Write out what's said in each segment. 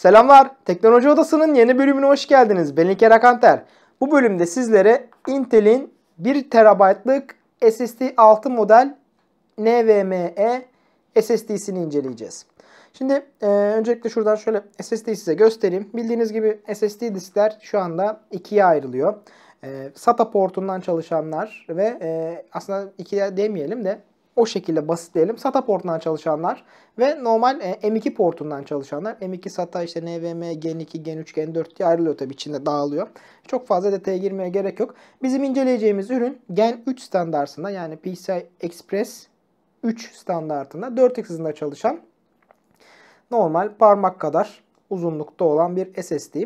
Selamlar, Teknoloji Odası'nın yeni bölümüne hoş geldiniz. Ben İlker Akanter. Bu bölümde sizlere Intel'in 1 TB'lık SSD 6 model NVMe SSD'sini inceleyeceğiz. Şimdi e, öncelikle şuradan şöyle SSD'yi size göstereyim. Bildiğiniz gibi SSD diskler şu anda ikiye ayrılıyor. E, SATA portundan çalışanlar ve e, aslında ikiye demeyelim de o şekilde basit diyelim. SATA portundan çalışanlar ve normal e, M2 portundan çalışanlar. M2 SATA işte NVMe, Gen 2, Gen 3, Gen 4 diye ayrılıyor tabii içinde dağılıyor. Çok fazla detaya girmeye gerek yok. Bizim inceleyeceğimiz ürün Gen 3 standartında yani PCI Express 3 standartında 4x hızında çalışan normal parmak kadar uzunlukta olan bir SSD.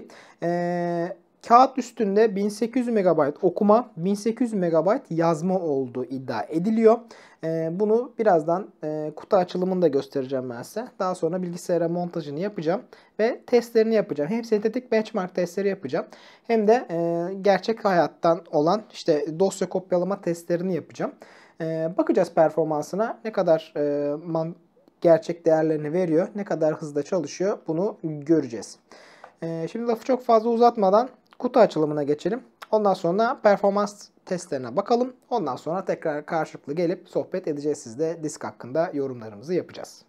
Ee, Kağıt üstünde 1800 MB okuma, 1800 MB yazma olduğu iddia ediliyor. Ee, bunu birazdan e, kutu açılımını da göstereceğim ben size. Daha sonra bilgisayara montajını yapacağım ve testlerini yapacağım. Hem sentetik benchmark testleri yapacağım hem de e, gerçek hayattan olan işte dosya kopyalama testlerini yapacağım. E, bakacağız performansına ne kadar gerçek değerlerini veriyor, ne kadar hızlı çalışıyor bunu göreceğiz. Şimdi lafı çok fazla uzatmadan kutu açılımına geçelim. Ondan sonra performans testlerine bakalım. Ondan sonra tekrar karşılıklı gelip sohbet edeceğiz sizde disk hakkında yorumlarımızı yapacağız.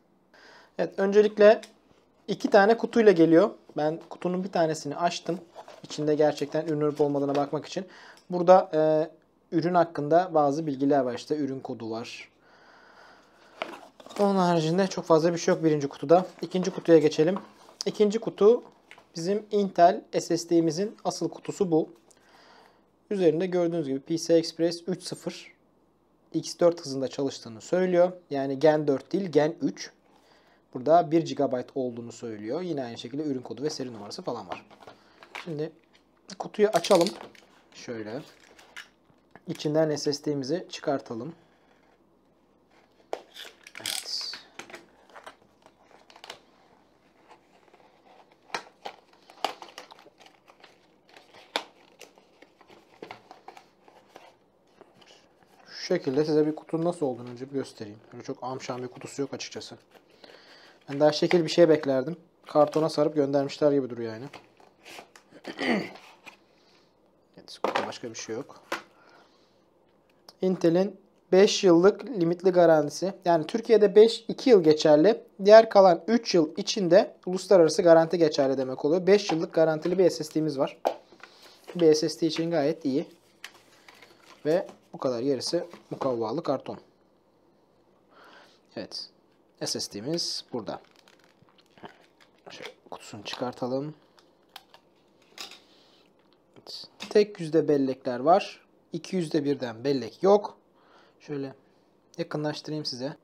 Evet öncelikle iki tane kutuyla geliyor. Ben kutunun bir tanesini açtım. İçinde gerçekten ürün olup olmadığına bakmak için. Burada e, ürün hakkında bazı bilgiler var. İşte ürün kodu var. Onun haricinde çok fazla bir şey yok birinci kutuda. İkinci kutuya geçelim. İkinci kutu Bizim Intel SSD'imizin asıl kutusu bu. Üzerinde gördüğünüz gibi PCI Express 3.0 X4 hızında çalıştığını söylüyor. Yani Gen 4 değil Gen 3. Burada 1 GB olduğunu söylüyor. Yine aynı şekilde ürün kodu ve seri numarası falan var. Şimdi kutuyu açalım. Şöyle. İçinden SSD'mizi çıkartalım. şekilde size bir kutunun nasıl olduğunu önce bir göstereyim. Böyle çok amşan bir kutusu yok açıkçası. Ben daha şekil bir şey beklerdim. Kartona sarıp göndermişler gibi duruyor yani. evet, başka bir şey yok. Intel'in 5 yıllık limitli garantisi. Yani Türkiye'de 5 2 yıl geçerli. Diğer kalan 3 yıl içinde uluslararası garanti geçerli demek oluyor. 5 yıllık garantili bir SSD'miz var. Bir SSD için gayet iyi. Ve bu kadar gerisi mukavvalı karton. Evet. SSD'miz burada. Şöyle kutusunu çıkartalım. Evet. Tek yüzde bellekler var. İki yüzde birden bellek yok. Şöyle yakınlaştırayım size.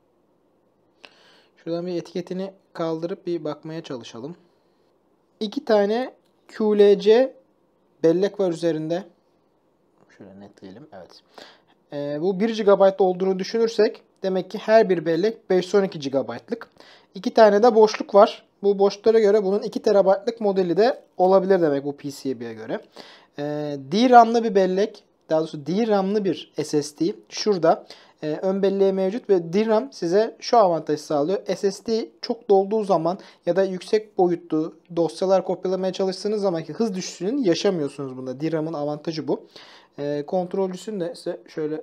Şuradan bir etiketini kaldırıp bir bakmaya çalışalım. İki tane QLC bellek var üzerinde. Şöyle netleyelim. Evet. E, bu 1 GB olduğunu düşünürsek demek ki her bir bellek 512 GB'lık. 2 tane de boşluk var. Bu boşluklara göre bunun 2 TB'lık modeli de olabilir demek bu PCB'ye göre. E, DRAM'lı bir bellek, daha doğrusu DRAM'lı bir SSD şurada e, ön belleğe mevcut ve DRAM size şu avantajı sağlıyor. SSD çok dolduğu zaman ya da yüksek boyutlu dosyalar kopyalamaya çalıştığınız zaman ki hız düşüşünün yaşamıyorsunuz bunda. DRAM'ın avantajı bu. E, kontrolcüsünü de size şöyle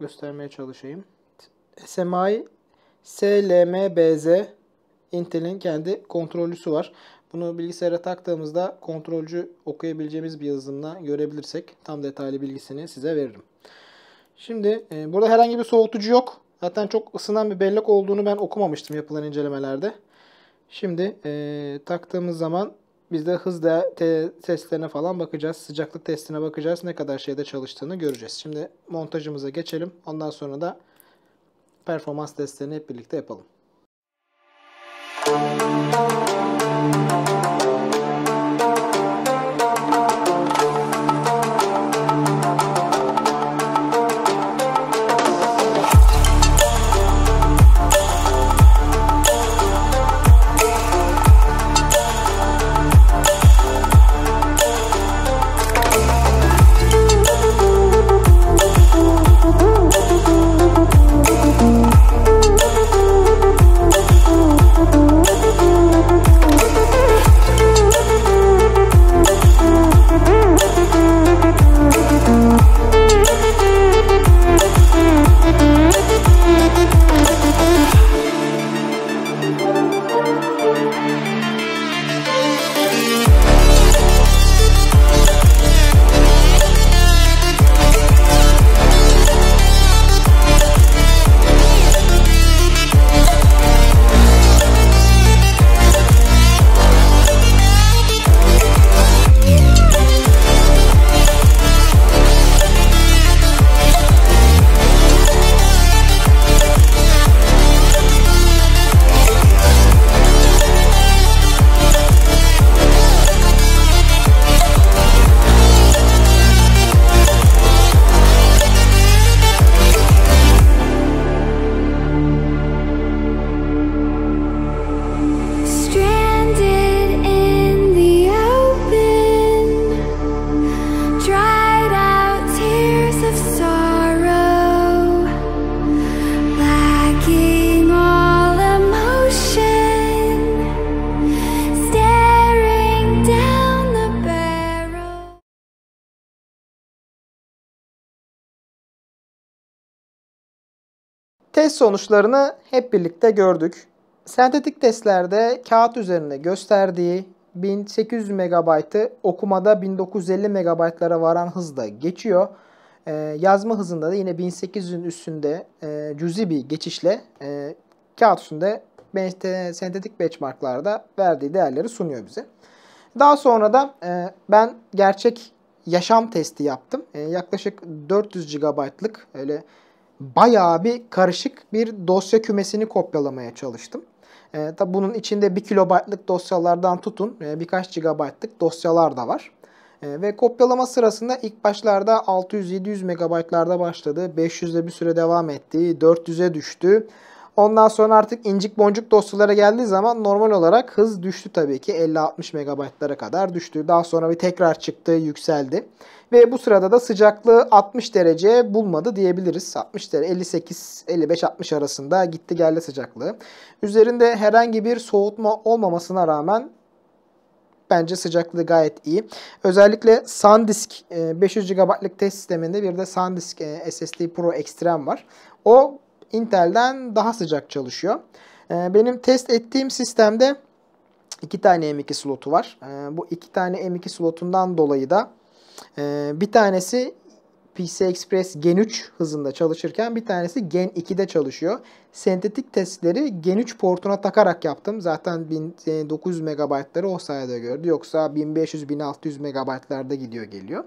göstermeye çalışayım. SMI SLMBZ Intel'in kendi kontrolcüsü var. Bunu bilgisayara taktığımızda kontrolcü okuyabileceğimiz bir yazılımla görebilirsek tam detaylı bilgisini size veririm. Şimdi e, burada herhangi bir soğutucu yok. Zaten çok ısınan bir bellek olduğunu ben okumamıştım yapılan incelemelerde. Şimdi e, taktığımız zaman biz de hız te testlerine falan bakacağız. Sıcaklık testine bakacağız. Ne kadar şeyde çalıştığını göreceğiz. Şimdi montajımıza geçelim. Ondan sonra da performans testlerini hep birlikte yapalım. Müzik Test sonuçlarını hep birlikte gördük. Sentetik testlerde kağıt üzerinde gösterdiği 1800 MB'ı okumada 1950 MB'lara varan hızla geçiyor. Ee, yazma hızında da yine 1800'ün üstünde e, cüzi bir geçişle e, kağıt üstünde sentetik benchmarklarda verdiği değerleri sunuyor bize. Daha sonra da e, ben gerçek yaşam testi yaptım. E, yaklaşık 400 GB'lık öyle bayağı bir karışık bir dosya kümesini kopyalamaya çalıştım. E, ee, tabi bunun içinde 1 kilobaytlık dosyalardan tutun e, birkaç gigabaytlık dosyalar da var. E, ve kopyalama sırasında ilk başlarda 600-700 megabaytlarda başladı. 500'de bir süre devam etti. 400'e düştü. Ondan sonra artık incik boncuk dosyalara geldiği zaman normal olarak hız düştü tabii ki. 50-60 megabaytlara kadar düştü. Daha sonra bir tekrar çıktı, yükseldi. Ve bu sırada da sıcaklığı 60 derece bulmadı diyebiliriz. 60 derece 58 55 60 arasında gitti geldi sıcaklığı. Üzerinde herhangi bir soğutma olmamasına rağmen bence sıcaklığı gayet iyi. Özellikle SanDisk 500 e, GB'lık test sisteminde bir de SanDisk e, SSD Pro Extreme var. O Intel'den daha sıcak çalışıyor. Ee, benim test ettiğim sistemde iki tane M2 slotu var. Ee, bu iki tane M2 slotundan dolayı da e, bir tanesi PCI Express Gen 3 hızında çalışırken bir tanesi Gen 2'de çalışıyor. Sentetik testleri Gen 3 portuna takarak yaptım. Zaten 1900 e, MB'ları o sayede gördü. Yoksa 1500-1600 MB'larda gidiyor geliyor.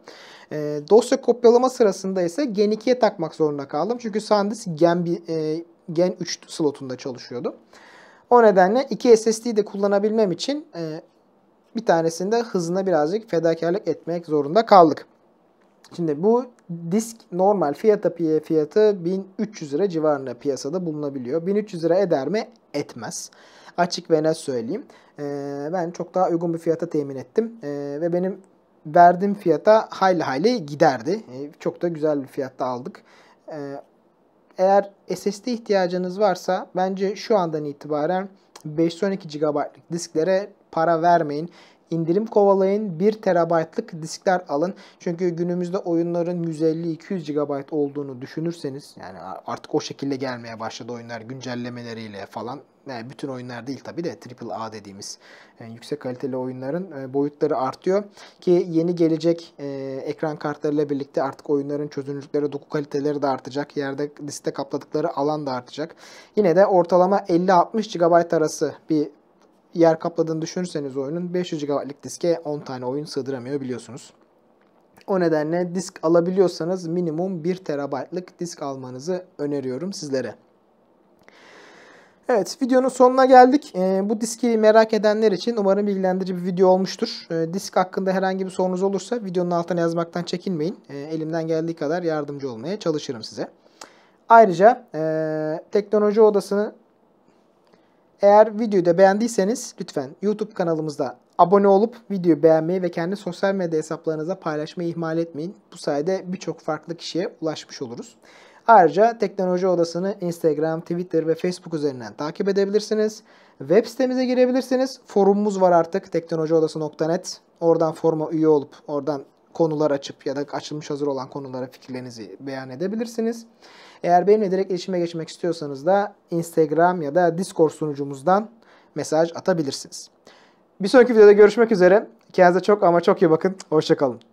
E, dosya kopyalama sırasında ise Gen 2'ye takmak zorunda kaldım. Çünkü SanDisk Gen, e, Gen 3 slotunda çalışıyordu. O nedenle iki SSD'yi de kullanabilmem için e, bir tanesinde hızına birazcık fedakarlık etmek zorunda kaldık. Şimdi bu disk normal fiyata piye fiyatı 1300 lira civarında piyasada bulunabiliyor. 1300 lira eder mi? Etmez. Açık ve net söyleyeyim. Ee, ben çok daha uygun bir fiyata temin ettim. Ee, ve benim verdiğim fiyata hayli hayli giderdi. Ee, çok da güzel bir fiyatta aldık. eğer SSD ihtiyacınız varsa bence şu andan itibaren 512 GB'lık disklere para vermeyin. İndirim kovalayın. 1 terabaytlık diskler alın. Çünkü günümüzde oyunların 150-200 GB olduğunu düşünürseniz yani artık o şekilde gelmeye başladı oyunlar güncellemeleriyle falan. Yani e, bütün oyunlar değil tabi de AAA dediğimiz yani e, yüksek kaliteli oyunların e, boyutları artıyor. Ki yeni gelecek e, ekran kartlarıyla birlikte artık oyunların çözünürlükleri, doku kaliteleri de artacak. Yerde liste kapladıkları alan da artacak. Yine de ortalama 50-60 GB arası bir yer kapladığını düşünürseniz oyunun 500 GB'lık diske 10 tane oyun sığdıramıyor biliyorsunuz. O nedenle disk alabiliyorsanız minimum 1 TB'lık disk almanızı öneriyorum sizlere. Evet videonun sonuna geldik. E, bu diski merak edenler için umarım bilgilendirici bir video olmuştur. E, disk hakkında herhangi bir sorunuz olursa videonun altına yazmaktan çekinmeyin. E, elimden geldiği kadar yardımcı olmaya çalışırım size. Ayrıca e, teknoloji odasını eğer videoyu da beğendiyseniz lütfen YouTube kanalımızda abone olup videoyu beğenmeyi ve kendi sosyal medya hesaplarınıza paylaşmayı ihmal etmeyin. Bu sayede birçok farklı kişiye ulaşmış oluruz. Ayrıca Teknoloji Odası'nı Instagram, Twitter ve Facebook üzerinden takip edebilirsiniz. Web sitemize girebilirsiniz. Forumumuz var artık teknolojiodası.net. Oradan forma üye olup oradan konular açıp ya da açılmış hazır olan konulara fikirlerinizi beyan edebilirsiniz. Eğer benimle direkt iletişime geçmek istiyorsanız da Instagram ya da Discord sunucumuzdan mesaj atabilirsiniz. Bir sonraki videoda görüşmek üzere. Kendinize çok ama çok iyi bakın. Hoşçakalın.